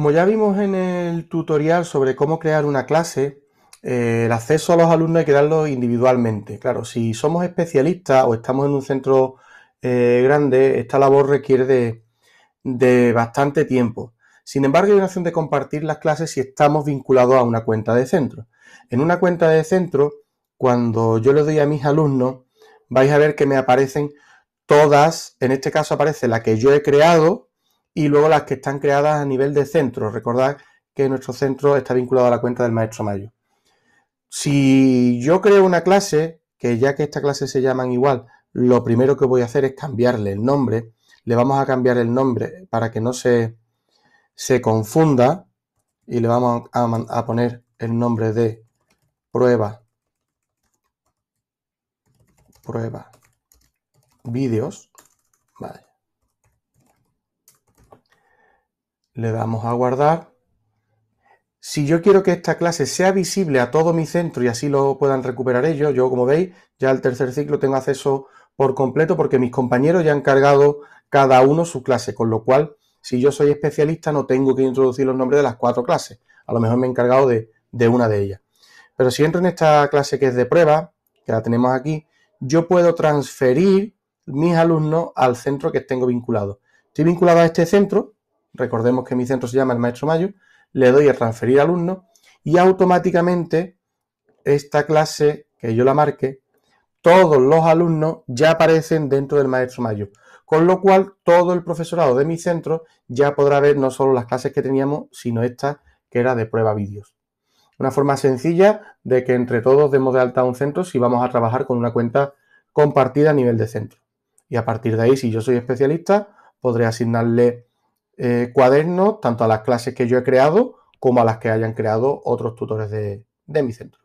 Como ya vimos en el tutorial sobre cómo crear una clase, eh, el acceso a los alumnos hay que darlo individualmente. Claro, si somos especialistas o estamos en un centro eh, grande, esta labor requiere de, de bastante tiempo. Sin embargo, hay una opción de compartir las clases si estamos vinculados a una cuenta de centro. En una cuenta de centro, cuando yo le doy a mis alumnos, vais a ver que me aparecen todas, en este caso aparece la que yo he creado, y luego las que están creadas a nivel de centro. Recordad que nuestro centro está vinculado a la cuenta del maestro Mayo. Si yo creo una clase, que ya que esta clase se llaman igual, lo primero que voy a hacer es cambiarle el nombre. Le vamos a cambiar el nombre para que no se, se confunda y le vamos a, a poner el nombre de prueba, prueba, vídeos. Vale. Le damos a guardar. Si yo quiero que esta clase sea visible a todo mi centro y así lo puedan recuperar ellos, yo como veis, ya al tercer ciclo tengo acceso por completo porque mis compañeros ya han cargado cada uno su clase, con lo cual, si yo soy especialista, no tengo que introducir los nombres de las cuatro clases. A lo mejor me he encargado de, de una de ellas. Pero si entro en esta clase que es de prueba, que la tenemos aquí, yo puedo transferir mis alumnos al centro que tengo vinculado. Estoy vinculado a este centro, recordemos que mi centro se llama el maestro Mayo, le doy a transferir alumno y automáticamente esta clase que yo la marque, todos los alumnos ya aparecen dentro del maestro Mayo. Con lo cual, todo el profesorado de mi centro ya podrá ver no solo las clases que teníamos, sino esta que era de prueba vídeos. Una forma sencilla de que entre todos demos de alta un centro si vamos a trabajar con una cuenta compartida a nivel de centro. Y a partir de ahí, si yo soy especialista, podré asignarle eh, cuadernos, tanto a las clases que yo he creado como a las que hayan creado otros tutores de mi centro.